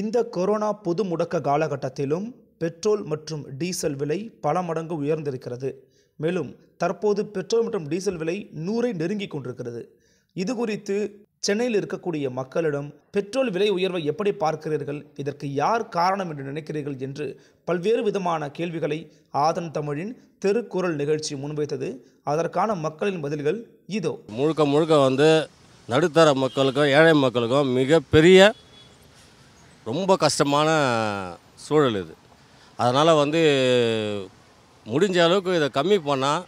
இந்த கொரோனா பொது முடக்க காலகட்டத்திலும் பெட்ரோல் மற்றும் டீசல் விலை பல மடங்கு உயர்ந்திருக்கிறது மேலும் தற்போது பெட்ரோல் மற்றும் டீசல் விலை நூறை நெருங்கி கொண்டிருக்கிறது இது குறித்து சென்னையில் இருக்கக்கூடிய மக்களிடம் பெட்ரோல் விலை உயர்வை எப்படி பார்க்கிறீர்கள் இதற்கு யார் காரணம் என்று நினைக்கிறீர்கள் என்று பல்வேறு விதமான கேள்விகளை ஆதன் தமிழின் தெருக்குறள் நிகழ்ச்சி முன்வைத்தது அதற்கான மக்களின் பதில்கள் இதோ முழுக்க முழுக்க வந்து நடுத்தர மக்களுக்கும் ஏழை மக்களுக்கும் மிகப்பெரிய ரொம்ப கஷ்டமான சூழல் இது அதனால் வந்து முடிஞ்ச அளவுக்கு இதை கம்மி பண்ணால்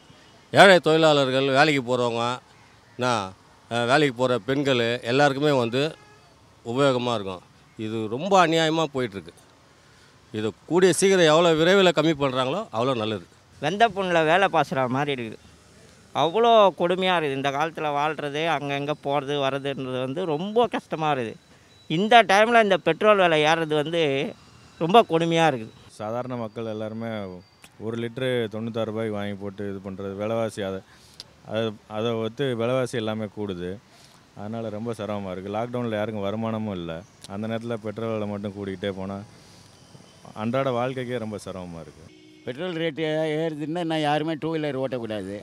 ஏழை தொழிலாளர்கள் வேலைக்கு போகிறவங்க என்ன வேலைக்கு போகிற பெண்கள் எல்லாருக்குமே வந்து உபயோகமாக இருக்கும் இது ரொம்ப அநியாயமாக போயிட்டுருக்கு இது கூடிய சீக்கிரம் எவ்வளோ விரைவில் கம்மி பண்ணுறாங்களோ அவ்வளோ நல்லது வெந்த பொண்ணில் வேலை பாசுகிற மாதிரி இருக்குது அவ்வளோ கொடுமையாக இருக்குது இந்த காலத்தில் வாழ்கிறது அங்கங்கே போகிறது வர்றதுன்றது வந்து ரொம்ப கஷ்டமாக இருக்குது இந்த டைமில் இந்த பெட்ரோல் விலை ஏறது வந்து ரொம்ப கொடுமையாக இருக்குது சாதாரண மக்கள் எல்லாருமே ஒரு லிட்ரு தொண்ணூத்தாறு ரூபாய்க்கு வாங்கி போட்டு இது பண்ணுறது விலைவாசி அதை அதை அதை ஒத்து விலைவாசி எல்லாமே கூடுது அதனால் ரொம்ப சிரமமாக இருக்குது லாக்டவுனில் யாருக்கும் வருமானமும் இல்லை அந்த நேரத்தில் பெட்ரோல் விலை மட்டும் கூடிக்கிட்டே போனால் அன்றாட வாழ்க்கைக்கே ரொம்ப சிரமமாக இருக்குது பெட்ரோல் ரேட்டு ஏறுதுன்னா நான் யாருமே டூ வீலர் ஓட்டக்கூடாது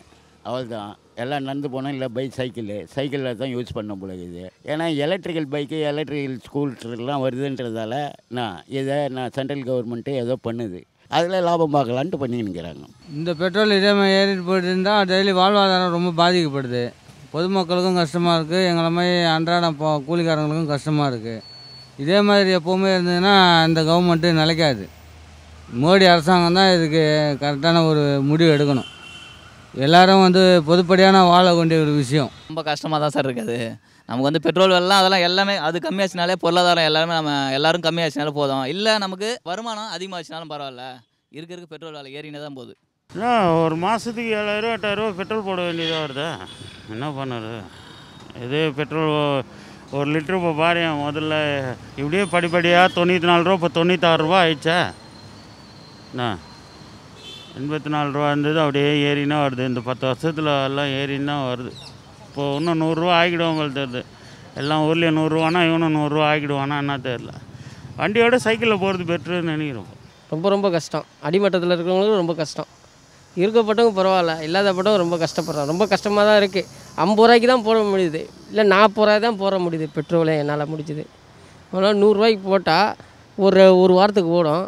அவள் தான் எல்லாம் நடந்து போனால் இல்லை பைக் சைக்கிளு சைக்கிளில் தான் யூஸ் பண்ண இது ஏன்னா எலக்ட்ரிக்கல் பைக்கு எலக்ட்ரிக்கல் ஸ்கூட்டர்லாம் வருதுன்றதால நான் இதை நான் சென்ட்ரல் கவர்மெண்ட்டு ஏதோ பண்ணுது அதில் லாபம் பார்க்கலான்ட்டு பண்ணிக்கிறாங்க இந்த பெட்ரோல் இதே மாதிரி ஏறிட்டு போயிட்டு இருந்தால் டெய்லி வாழ்வாதாரம் ரொம்ப பாதிக்கப்படுது பொதுமக்களுக்கும் கஷ்டமாக இருக்குது எங்களை மாதிரி அன்றாடம் போ கூலிக்காரங்களுக்கும் கஷ்டமாக இருக்குது இதே மாதிரி எப்போவுமே இருந்ததுன்னா இந்த கவர்மெண்ட்டு நிலைக்காது மோடி அரசாங்கம் தான் இதுக்கு கரெக்டான ஒரு முடிவு எடுக்கணும் எல்லாரும் வந்து பொதுப்படியான வாழ வேண்டிய ஒரு விஷயம் ரொம்ப கஷ்டமாக தான் சார் இருக்குது நமக்கு வந்து பெட்ரோல் வெள்ளம் அதெல்லாம் எல்லாமே அது கம்மியாச்சுனாலே பொருளாதாரம் எல்லாருமே நம்ம எல்லாரும் கம்மியாச்சுனாலும் போதும் இல்லை நமக்கு வருமானம் அதிகமாகச்சுனாலும் பரவாயில்ல இருக்க இருக்க பெட்ரோல் விலை ஏறினே தான் போகுது என்ன ஒரு மாதத்துக்கு ஏழாயிரம் எட்டாயிரரூவா பெட்ரோல் போட வேண்டியதாக வருதா என்ன பண்ணுறது இது பெட்ரோல் ஒரு லிட்டரு இப்போ பாரு முதல்ல இப்படியே படிப்படியாக தொண்ணூற்றி நாலு ரூபா இப்போ தொண்ணூத்தாறு ரூபா ஆயிடுச்சா என்ன எண்பத்தி நாலு ரூபா இருந்தது அப்படியே ஏறினா வருது இந்த பத்து வருஷத்தில் எல்லாம் ஏறினா வருது இப்போது இன்னும் நூறுரூவா ஆகிடும் உங்களுக்கு தெரியுது எல்லாம் ஊர்லேயும் நூறுரூவானா இவனும் நூறுரூவா ஆகிடுவானா என்ன தெரில வண்டியோட சைக்கிளில் போகிறது பெட்ருன்னு நினைக்கிறோம் ரொம்ப ரொம்ப கஷ்டம் அடிமட்டத்தில் இருக்கிறவங்களுக்கு ரொம்ப கஷ்டம் இருக்கப்பட்டவங்க பரவாயில்ல இல்லாதப்பட்டவங்க ரொம்ப கஷ்டப்படுறாங்க ரொம்ப கஷ்டமாக தான் இருக்குது ஐம்பது ரூபாய்க்கு தான் போட முடியுது இல்லை நாற்பது ரூபாய் தான் போட முடியுது பெட்ரோலே என்னால் முடிச்சுது அதனால் நூறுரூவாய்க்கு போட்டால் ஒரு ஒரு வாரத்துக்கு ஓடும்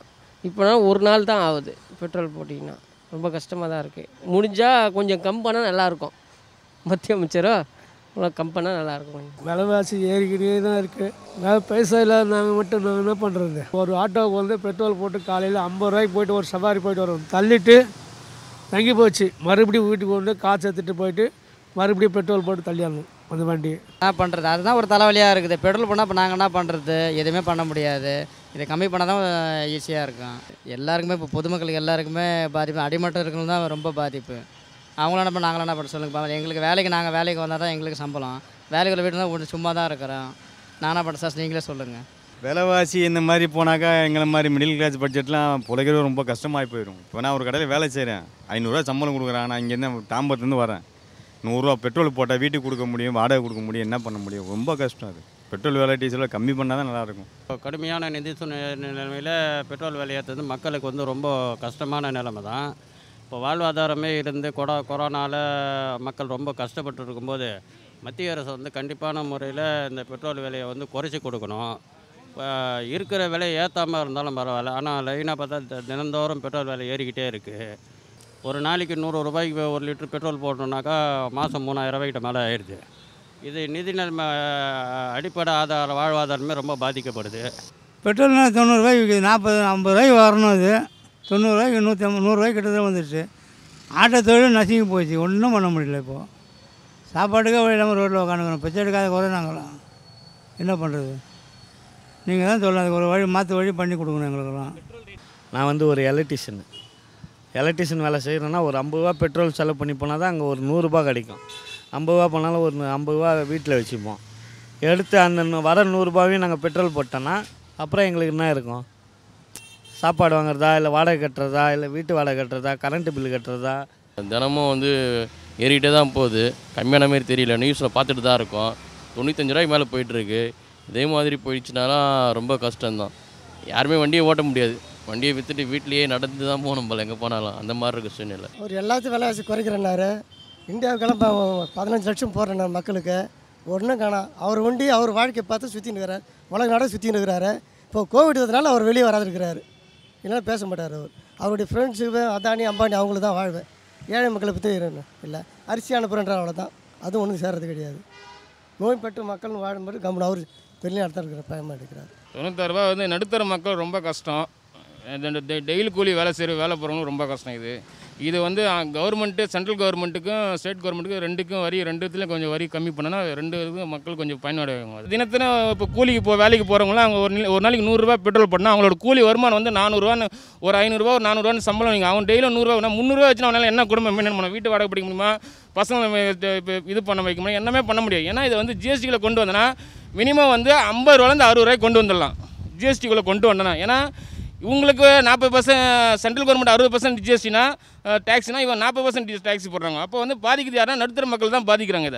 இப்போனா ஒரு நாள் தான் ஆகுது பெட்ரோல் போட்டிங்கன்னா ரொம்ப கஷ்டமாக தான் இருக்குது முடிஞ்சால் கொஞ்சம் கம் பண்ணால் நல்லாயிருக்கும் மத்திய அமைச்சரோ இவ்வளோ கம் பண்ணால் நல்லாயிருக்கும் விலைவாசி ஏறிக்கிட்டே தான் இருக்குது வேறு பைசா இல்லாத நாங்கள் மட்டும் நாங்கள் என்ன பண்ணுறது ஒரு ஆட்டோவுக்கு வந்து பெட்ரோல் போட்டு காலையில் ஐம்பது ரூபாய்க்கு போயிட்டு ஒரு சவாரி போயிட்டு வரோம் தள்ளிட்டு தங்கி போச்சு மறுபடியும் வீட்டுக்கு கொண்டு காசு எடுத்துகிட்டு போயிட்டு மறுபடியும் பெட்ரோல் போட்டு தள்ளியாகணும் அந்த வண்டி என்ன பண்ணுறது அதுதான் ஒரு தலைவலியாக இருக்குது பெட்ரோல் பண்ணால் இப்போ நாங்கள் என்ன பண்ணுறது எதுவுமே பண்ண முடியாது இதை கம்மி பண்ணால் தான் ஈஸியாக இருக்கும் எல்லாருக்குமே இப்போ பொதுமக்களுக்கு எல்லாருக்குமே பாதிப்பு அடிமட்டம் இருக்கணும் தான் ரொம்ப பாதிப்பு அவங்களும் என்ன நாங்களும் என்ன பண்ண சொல்லுங்க எங்களுக்கு வேலைக்கு நாங்கள் வேலைக்கு வந்தால் தான் எங்களுக்கு சம்பளம் வேலைக்குள்ள வீட்டு தான் சும்மா தான் இருக்கிறோம் நானாக பண்ண சார் நீங்களே சொல்லுங்கள் விலைவாசி இந்த மாதிரி போனாக்கா எங்களை மாதிரி மிடில் கிளாஸ் பட்ஜெட்லாம் பிழைக்கிறது ரொம்ப கஷ்டமாகி போயிடும் இப்போ நான் ஒரு கடையில் வேலை செய்கிறேன் ஐநூறுரூவா சம்பளம் கொடுக்குறாங்க நான் இங்கேருந்து தாம்பத்துலேருந்து வரேன் நூறுரூவா பெட்ரோல் போட்டால் வீட்டுக்கு கொடுக்க முடியும் வாடகை கொடுக்க முடியும் என்ன பண்ண முடியும் ரொம்ப கஷ்டம் அது பெட்ரோல் விலை டீசலில் கம்மி பண்ணால் தான் நல்லாயிருக்கும் இப்போ கடுமையான நிதி நிலைமையில் பெட்ரோல் விலை ஏற்றது மக்களுக்கு வந்து ரொம்ப கஷ்டமான நிலைமை தான் இப்போ வாழ்வாதாரமே இருந்து கொடா கொரோனாவில் மக்கள் ரொம்ப கஷ்டப்பட்டு இருக்கும்போது மத்திய அரசு வந்து கண்டிப்பான முறையில் இந்த பெட்ரோல் விலையை வந்து குறைச்சி கொடுக்கணும் இப்போ இருக்கிற விலை ஏற்றாமல் இருந்தாலும் பரவாயில்ல ஆனால் லைனாக பார்த்தா தினந்தோறும் பெட்ரோல் விலை ஏறிக்கிட்டே இருக்குது ஒரு நாளைக்கு நூறு ரூபாய்க்கு ஒரு லிட்டர் பெட்ரோல் போடணுன்னாக்கா மாதம் மூணாயிரம் ரூபாய்க்கிட்ட மேலே ஆயிடுச்சு இது நிதி நிலைமை அடிப்படை ஆதார வாழ்வாதாரமே ரொம்ப பாதிக்கப்படுது பெட்ரோல்னா தொண்ணூறுரூவாய்க்கு விற்கிது நாற்பது ஐம்பது ரூபாய்க்கு வரணும் அது தொண்ணூறுரூவாய்க்கு நூற்றி ஐம்பது நூறுரூவாய்க்கு கிட்டத்தான் வந்துடுச்சு ஆட்டோ தொழில் நசுங்கி போச்சு ஒன்றும் பண்ண முடியல இப்போது சாப்பாட்டுக்கே வழி இல்லாமல் ரோட்டில் உட்காந்துக்கணும் பிச்சை எடுக்காத குறை நாங்களாம் என்ன பண்ணுறது நீங்கள் தான் சொல்லலாம் அதுக்கு ஒரு வழி மாற்று வழி பண்ணி கொடுக்கணும் எங்களுக்கெல்லாம் நான் வந்து ஒரு எலக்ட்ரிஷியன் எலக்ட்ரிஷியன் வேலை செய்கிறேன்னா ஒரு ஐம்பது ரூபா பெட்ரோல் செலவு பண்ணி போனால் தான் அங்கே ஒரு நூறுரூபா கிடைக்கும் ஐம்பது ரூபா போனாலும் ஒரு ஐம்பது ரூபா வீட்டில் வச்சுப்போம் எடுத்து அந்த வர நூறுரூபாவையும் நாங்கள் பெட்ரோல் போட்டோன்னா அப்புறம் எங்களுக்கு என்ன இருக்கும் சாப்பாடு வாங்குறதா இல்லை வாடகை கட்டுறதா இல்லை வீட்டு வாடகை கட்டுறதா கரண்ட்டு பில் கட்டுறதா தினமும் வந்து ஏறிக்கிட்டே தான் போகுது கம்மியான மாரி தெரியல நியூஸில் பார்த்துட்டு தான் இருக்கோம் தொண்ணூத்தஞ்சு ரூபாய்க்கு மேலே போயிட்டுருக்கு இதே மாதிரி போயிடுச்சுனாலாம் ரொம்ப கஷ்டம்தான் யாருமே வண்டியை ஓட்ட முடியாது வண்டியை விற்றுட்டு வீட்லேயே நடந்து தான் போகணும் போல் எங்கே போனாலும் அந்த மாதிரி இருக்க சூழ்நிலை ஒரு எல்லாத்தையும் விலைவாசி குறைக்கிறேன்னாரு இந்தியாவுக்கெல்லாம் பதினஞ்சு லட்சம் போடுறேன் நான் மக்களுக்கு ஒன்றும் காணாம் அவர் ஒண்டி அவர் வாழ்க்கையை பார்த்து சுற்றின்னு இருக்கிறார் உலக நாடாக சுற்றின்னு இருக்கிறாரு இப்போ கோவிட் இதனால் அவர் வெளியே வராது இருக்கிறாரு இல்லைன்னா பேச மாட்டார் அவர் அவருடைய ஃப்ரெண்ட்ஷிப்பு அதானி அம்பானி அவங்கள தான் வாழ்வேன் ஏழை மக்களை பற்றி இல்லை அரிசி அனுப்புகிறன்ற அவ்வளோ தான் அதுவும் ஒன்றும் சேர்றது கிடையாது நோய்பட்டு மக்கள் வாழும்போது கம்முன்னு அவர் பெரிய நடத்த இருக்கிற பயமாக எடுக்கிறார் தொண்ணூத்தாறுரூபா வந்து நடுத்தர மக்கள் ரொம்ப கஷ்டம் டெய்லி கூலி வேலை செய்கிற வேலை போகிறவங்களும் ரொம்ப கஷ்டம் இது இது வந்து கவர்மெண்ட்டு சென்ட்ரல் கவர்மெண்ட்டுக்கும் ஸ்டேட் கவர்மெண்ட்டுக்கும் ரெண்டுக்கும் வரி ரெண்டுத்துலையும் கொஞ்சம் வரி கம்மி பண்ணனா ரெண்டு இதுக்கும் மக்கள் கொஞ்சம் பயனடைவாங்க தினத்தின இப்போ கூலிக்கு போ வேலைக்கு போகிறவங்களாம் அவங்க ஒரு ஒரு நாளைக்கு நூறுரூவா பெட்ரோல் பண்ணால் அவங்களோட கூலி வருமானம் வந்து நானூறுரூவான்னு ஒரு ஐநூறுரூவா ஒரு நானூறுரூவான்னு சம்பளம் நீங்கள் அவன் டெய்லியும் நூறுரூவா முந்நூறுரூவா வச்சு அவனால் என்ன குடும்பம் மெயின்டைன் பண்ண வீட்டு வாடகை பிடிக்க முடியுமா பசங்களை இது பண்ண வைக்க முடியும் என்னமே பண்ண முடியாது ஏன்னா இதை வந்து ஜிஎஸ்டியில் கொண்டு வந்தனா மினிமம் வந்து ஐம்பது ரூபாலேருந்து அறுபது ரூபாய்க்கு கொண்டு வந்துடலாம் ஜிஎஸ்டிக்குள்ளே கொண்டு வந்தனா ஏன்னா இவங்களுக்கு நாற்பது பர்சன்ட் சென்ட்ரல் கவர்மெண்ட் அறுபது பர்சன்ட் ஜிஎஸ்டினா டேக்ஸ்னா இவன் நாற்பது பர்சன்ட் டேக்ஸ் போடுறாங்க அப்போ வந்து பாதிக்கிறது யாருன்னா நடுத்தர மக்கள் தான் பாதிக்கிறாங்க இதை